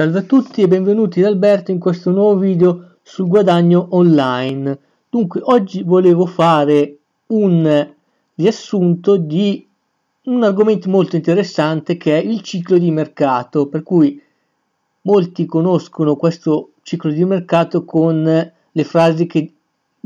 Salve a tutti e benvenuti da Alberto in questo nuovo video sul guadagno online. Dunque, oggi volevo fare un riassunto di un argomento molto interessante che è il ciclo di mercato, per cui molti conoscono questo ciclo di mercato con le frasi che,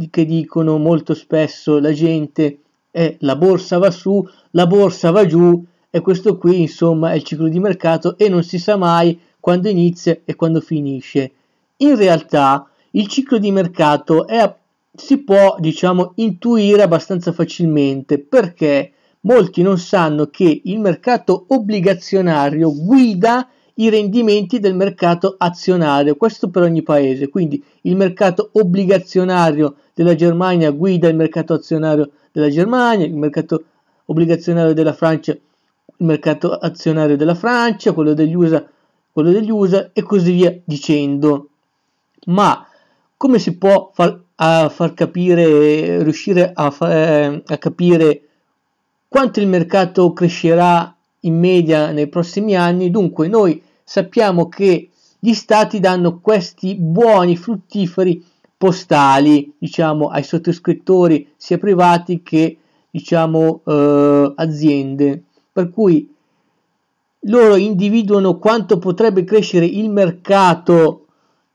che dicono molto spesso la gente è eh, la borsa va su, la borsa va giù e questo qui insomma è il ciclo di mercato e non si sa mai quando inizia e quando finisce. In realtà il ciclo di mercato è, si può diciamo, intuire abbastanza facilmente perché molti non sanno che il mercato obbligazionario guida i rendimenti del mercato azionario, questo per ogni paese, quindi il mercato obbligazionario della Germania guida il mercato azionario della Germania, il mercato obbligazionario della Francia, il mercato azionario della Francia, quello degli USA quello degli USA e così via dicendo. Ma come si può far, a far capire, riuscire a, fa, eh, a capire quanto il mercato crescerà in media nei prossimi anni? Dunque noi sappiamo che gli stati danno questi buoni fruttiferi postali diciamo ai sottoscrittori sia privati che diciamo eh, aziende per cui loro individuano quanto potrebbe crescere il mercato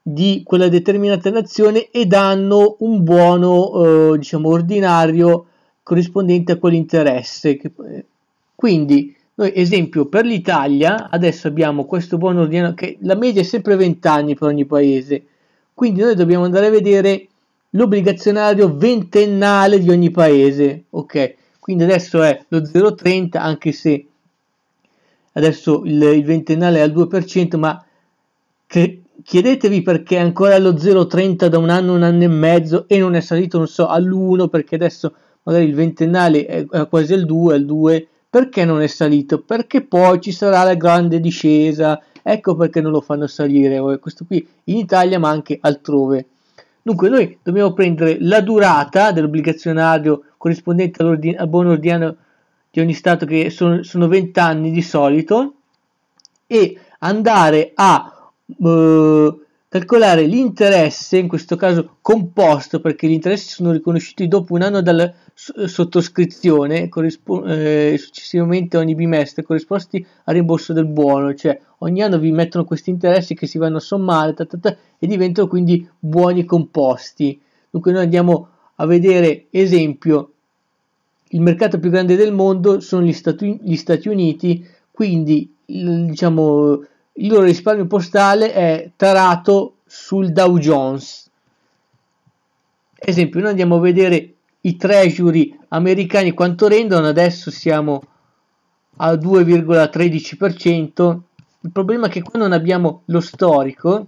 di quella determinata nazione e danno un buono eh, diciamo ordinario corrispondente a quell'interesse eh, quindi noi esempio per l'Italia adesso abbiamo questo buono ordinario che la media è sempre 20 anni per ogni paese quindi noi dobbiamo andare a vedere l'obbligazionario ventennale di ogni paese ok quindi adesso è lo 0,30 anche se adesso il, il ventennale è al 2%, ma che, chiedetevi perché è ancora allo 0,30 da un anno, un anno e mezzo e non è salito, non so, all'1 perché adesso magari il ventennale è quasi al 2, al 2, perché non è salito? Perché poi ci sarà la grande discesa, ecco perché non lo fanno salire, oh, questo qui in Italia ma anche altrove. Dunque noi dobbiamo prendere la durata dell'obbligazionario corrispondente al buon ordinario di ogni stato che sono, sono 20 anni di solito e andare a eh, calcolare l'interesse, in questo caso composto, perché gli interessi sono riconosciuti dopo un anno dalla sottoscrizione, eh, successivamente ogni bimestre, corrisposti al rimborso del buono, cioè ogni anno vi mettono questi interessi che si vanno a sommare ta, ta, ta, e diventano quindi buoni composti. Dunque noi andiamo a vedere esempio il mercato più grande del mondo sono gli Stati, gli Stati Uniti, quindi diciamo, il loro risparmio postale è tarato sul Dow Jones. esempio, noi andiamo a vedere i treasury americani quanto rendono, adesso siamo al 2,13%. Il problema è che qua non abbiamo lo storico,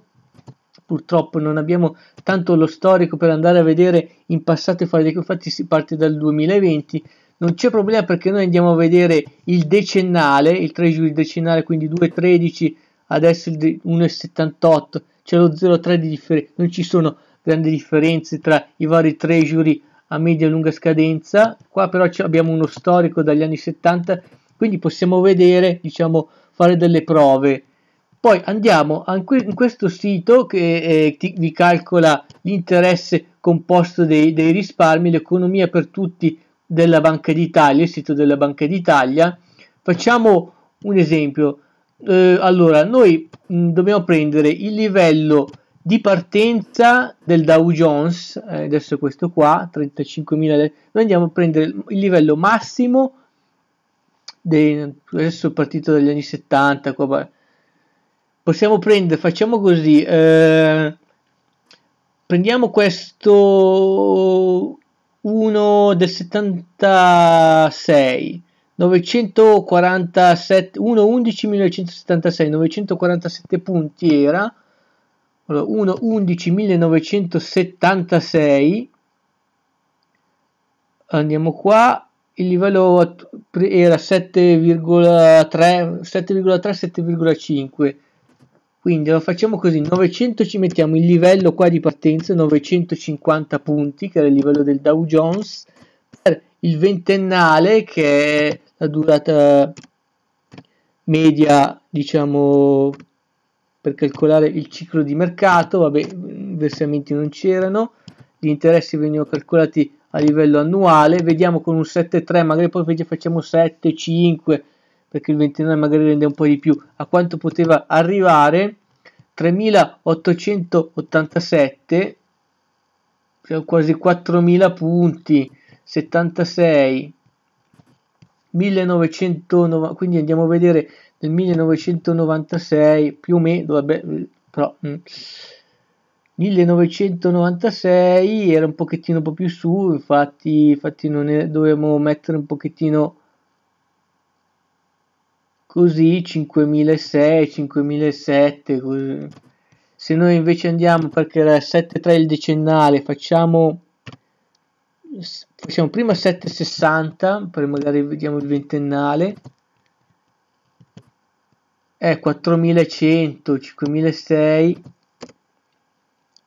purtroppo non abbiamo tanto lo storico per andare a vedere in passato e fare dei confatti, si parte dal 2020, non c'è problema perché noi andiamo a vedere il decennale, il treasury decennale, quindi 2,13, adesso il 1,78, c'è lo 0,3 di differenza, non ci sono grandi differenze tra i vari treasury a media e lunga scadenza, qua però abbiamo uno storico dagli anni 70, quindi possiamo vedere, diciamo, fare delle prove poi andiamo in questo sito che eh, ti, vi calcola l'interesse composto dei, dei risparmi, l'economia per tutti della Banca d'Italia, il sito della Banca d'Italia. Facciamo un esempio. Eh, allora, noi mh, mm, dobbiamo prendere il livello di partenza del Dow Jones, eh, adesso questo qua, 35.000, noi andiamo a prendere il livello massimo, dei, adesso è partito dagli anni 70, qua, possiamo prendere, facciamo così, eh, prendiamo questo 1 del 76, 947, 1, 11, 1976, 947 punti era, allora, 1, 11, 1976, andiamo qua, il livello era 7,3, 7,3, 7,5, quindi lo facciamo così 900 ci mettiamo il livello qua di partenza 950 punti che era il livello del Dow Jones per il ventennale che è la durata media diciamo per calcolare il ciclo di mercato vabbè versamenti non c'erano gli interessi venivano calcolati a livello annuale vediamo con un 7,3 magari poi facciamo 7,5 perché il 29 magari rende un po' di più, a quanto poteva arrivare 3887, cioè quasi 4000 punti, 76, 1990, quindi andiamo a vedere nel 1996 più o meno, vabbè, però... Mh. Mm. 1996 era un pochettino un po' più su, infatti, infatti non è, dovevamo mettere un pochettino così 5006 5007 così. se noi invece andiamo perché era 7.3 il decennale facciamo facciamo prima 760 poi magari vediamo il ventennale è 4100 5006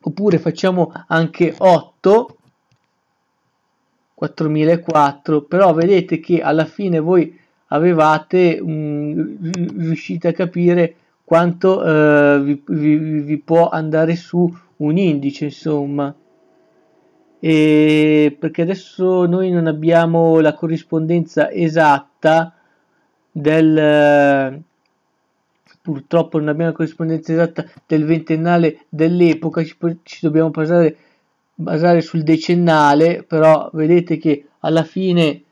oppure facciamo anche 8 4004 però vedete che alla fine voi avevate riuscito a capire quanto eh, vi, vi, vi, può andare su un indice insomma e perché adesso noi non abbiamo la corrispondenza esatta del purtroppo non abbiamo la corrispondenza esatta del ventennale dell'epoca ci, ci dobbiamo basare, basare sul decennale però vedete che alla fine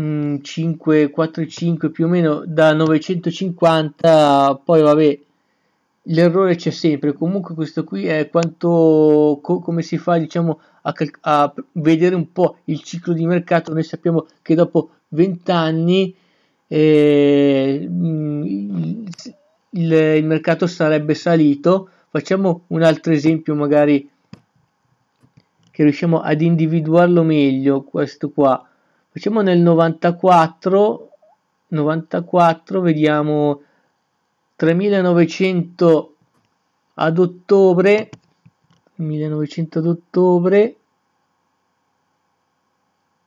5, 4, 5 più o meno da 950, poi vabbè, l'errore c'è sempre. Comunque questo qui è quanto, co come si fa diciamo, a, a vedere un po' il ciclo di mercato. Noi sappiamo che dopo 20 anni... Eh, il, il, mercato sarebbe salito. Facciamo un altro esempio, magari che riusciamo ad individuarlo meglio. Questo qua Facciamo nel 94, 94 vediamo 3900 ad ottobre, 1900 ad ottobre,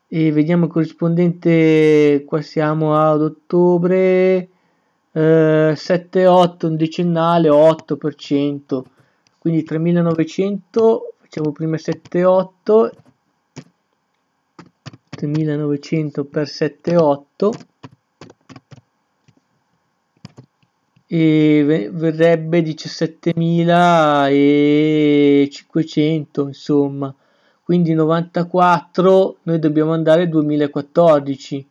e vediamo il corrispondente, qua siamo ad ottobre, eh, 7, 8, un decennale, 8%, per cento quindi 3900, facciamo prima 7, 8 volt 1900 x 78 e verrebbe 17.500 insomma quindi 94 noi dobbiamo andare 2014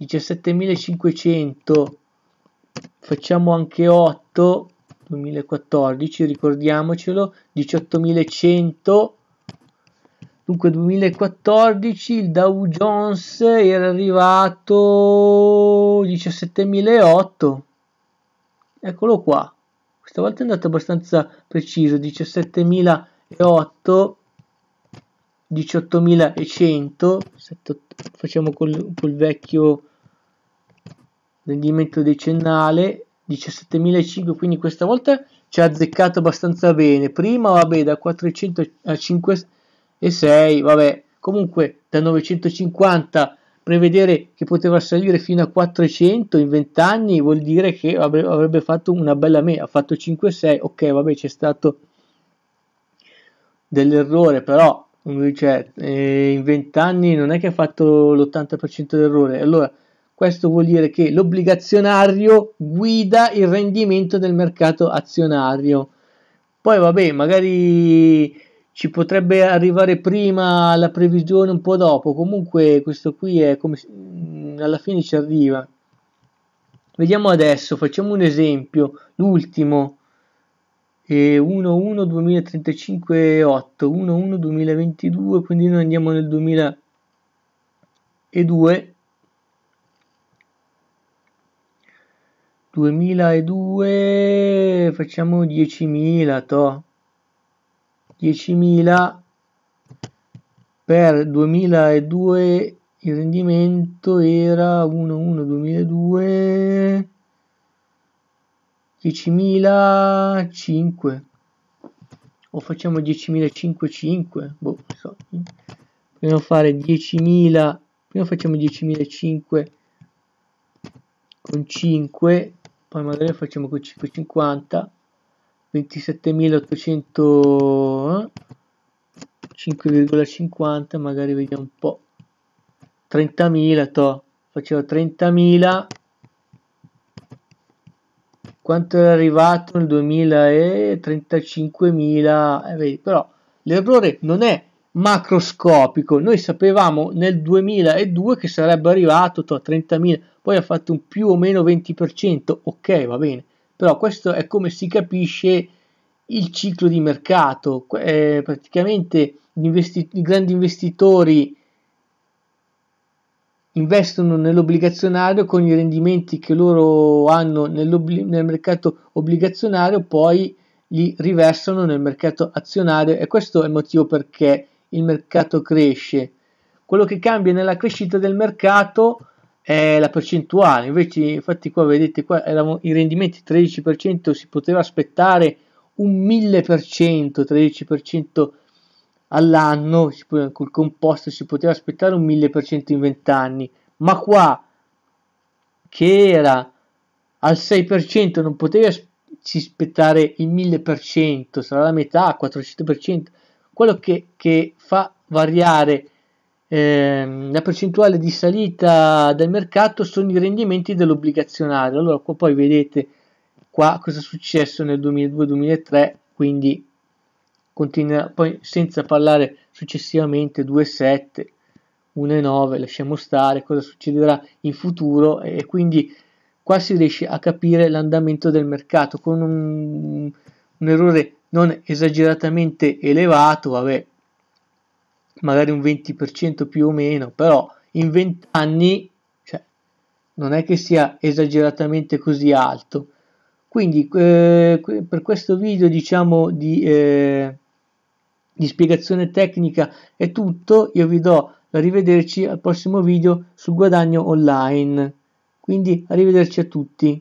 17.500 facciamo anche 8 2014 ricordiamocelo 18.100 Dunque 2014 il Dow Jones era arrivato 17.008. Eccolo qua. Questa volta è andato abbastanza preciso, 17.008 18.100 facciamo col, col vecchio rendimento decennale 17.500 quindi questa volta ci ha azzeccato abbastanza bene prima vabbè da 400 a 500 6, vabbè, comunque da 950 prevedere che poteva salire fino a 400 in 20 anni vuol dire che avrebbe fatto una bella me, ha fatto 5-6, ok vabbè c'è stato dell'errore però mm, cioè, eh, in 20 anni non è che ha fatto l'80% dell'errore, allora questo vuol dire che l'obbligazionario guida il rendimento del mercato azionario, poi vabbè magari ci potrebbe arrivare prima la previsione un po' dopo comunque questo qui è come mm, alla fine ci arriva vediamo adesso facciamo un esempio l'ultimo e 1.1 2035 8 1.1 2022 quindi noi andiamo nel 2002 2002 facciamo 10.000 to 10.000 per 2002 il rendimento era 1.1 2002 10.005 o facciamo 10.055 boh so prima fare 10.000 prima facciamo 10.005 con 5 poi magari facciamo con 550 27.800 5,50 eh? magari vediamo un po' 30.000 to faceva 30.000 quanto era arrivato nel 2035.000 eh, però l'errore non è macroscopico noi sapevamo nel 2002 che sarebbe arrivato to, a 30.000 poi ha fatto un più o meno 20% ok va bene però questo è come si capisce il ciclo di mercato, eh, praticamente investi- i grandi investitori investono nell'obbligazionario con i rendimenti che loro hanno nel mercato obbligazionario, poi li riversano nel mercato azionario e questo è il motivo perché il mercato cresce. Quello che cambia nella crescita del mercato è la percentuale invece infatti qua vedete qua erano i rendimenti 13% si poteva aspettare un 1000% 13% all'anno col composto si poteva aspettare un 1000% in 20 anni ma qua che era al 6% non poteva si aspettare il 1000% sarà la metà 400% quello che, che fa variare Ehm, la percentuale di salita del mercato sono i rendimenti dell'obbligazionario. Allora qua poi vedete qua cosa è successo nel 2002-2003, quindi continua, poi senza parlare successivamente 2,7, 1,9, lasciamo stare cosa succederà in futuro e quindi qua si riesce a capire l'andamento del mercato con un, un errore non esageratamente elevato, vabbè, magari un 20% più o meno, però in 20 anni cioè, non è che sia esageratamente così alto. Quindi eh, per questo video diciamo di, eh, di spiegazione tecnica è tutto, io vi do arrivederci al prossimo video sul guadagno online. Quindi arrivederci a tutti.